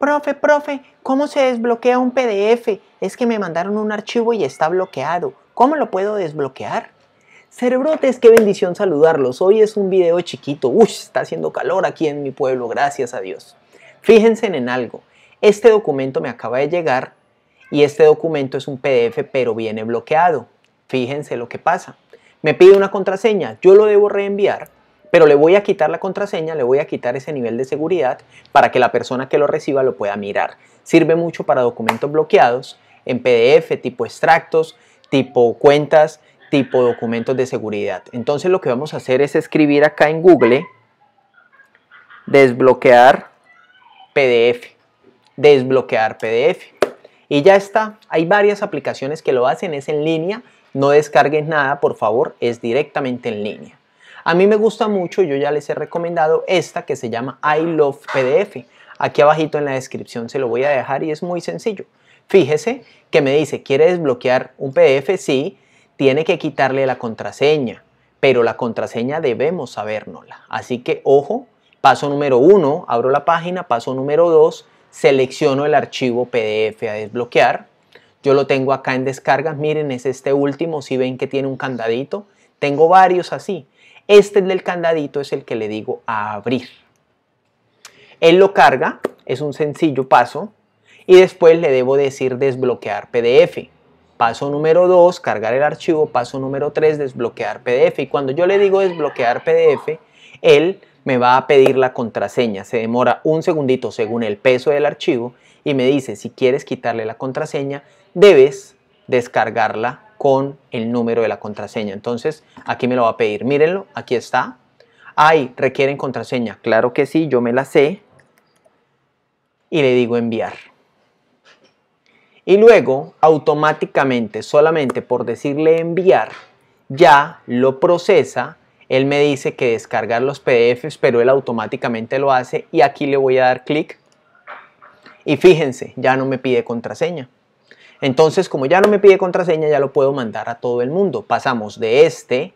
profe, profe, ¿cómo se desbloquea un PDF? Es que me mandaron un archivo y está bloqueado. ¿Cómo lo puedo desbloquear? Cerebrotes, qué bendición saludarlos. Hoy es un video chiquito. Uy, está haciendo calor aquí en mi pueblo, gracias a Dios. Fíjense en algo. Este documento me acaba de llegar y este documento es un PDF pero viene bloqueado. Fíjense lo que pasa. Me pide una contraseña, yo lo debo reenviar pero le voy a quitar la contraseña, le voy a quitar ese nivel de seguridad para que la persona que lo reciba lo pueda mirar. Sirve mucho para documentos bloqueados en PDF, tipo extractos, tipo cuentas, tipo documentos de seguridad. Entonces lo que vamos a hacer es escribir acá en Google desbloquear PDF, desbloquear PDF. Y ya está, hay varias aplicaciones que lo hacen, es en línea, no descarguen nada, por favor, es directamente en línea. A mí me gusta mucho, yo ya les he recomendado esta que se llama I Love PDF. Aquí abajito en la descripción se lo voy a dejar y es muy sencillo. Fíjese que me dice, ¿quiere desbloquear un PDF? Sí, tiene que quitarle la contraseña, pero la contraseña debemos sabérnosla. Así que ojo, paso número uno, abro la página, paso número dos, selecciono el archivo PDF a desbloquear. Yo lo tengo acá en descargas, miren, es este último, si ven que tiene un candadito. Tengo varios así. Este del candadito es el que le digo a abrir. Él lo carga, es un sencillo paso, y después le debo decir desbloquear PDF. Paso número 2, cargar el archivo. Paso número 3, desbloquear PDF. Y cuando yo le digo desbloquear PDF, él me va a pedir la contraseña. Se demora un segundito según el peso del archivo y me dice, si quieres quitarle la contraseña, debes descargarla con el número de la contraseña. Entonces, aquí me lo va a pedir. Mírenlo, aquí está. Ay, requieren contraseña. Claro que sí, yo me la sé. Y le digo enviar. Y luego, automáticamente, solamente por decirle enviar, ya lo procesa. Él me dice que descargar los PDFs, pero él automáticamente lo hace. Y aquí le voy a dar clic. Y fíjense, ya no me pide contraseña. Entonces, como ya no me pide contraseña, ya lo puedo mandar a todo el mundo. Pasamos de este,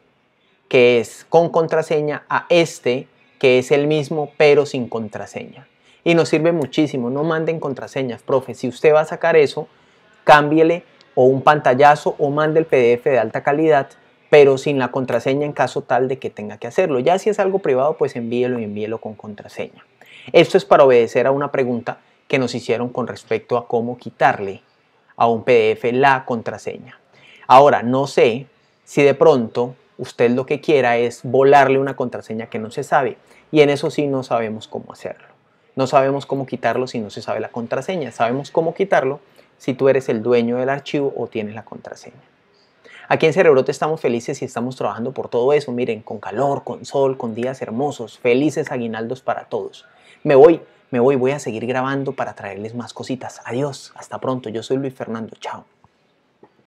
que es con contraseña, a este, que es el mismo, pero sin contraseña. Y nos sirve muchísimo. No manden contraseñas, profe. Si usted va a sacar eso, cámbiele o un pantallazo o mande el PDF de alta calidad, pero sin la contraseña en caso tal de que tenga que hacerlo. Ya si es algo privado, pues envíelo y envíelo con contraseña. Esto es para obedecer a una pregunta que nos hicieron con respecto a cómo quitarle a un PDF la contraseña. Ahora, no sé si de pronto usted lo que quiera es volarle una contraseña que no se sabe. Y en eso sí no sabemos cómo hacerlo. No sabemos cómo quitarlo si no se sabe la contraseña. Sabemos cómo quitarlo si tú eres el dueño del archivo o tienes la contraseña. Aquí en Cerebrote estamos felices y estamos trabajando por todo eso. Miren, con calor, con sol, con días hermosos, felices aguinaldos para todos. Me voy me voy, voy a seguir grabando para traerles más cositas. Adiós, hasta pronto. Yo soy Luis Fernando. Chao.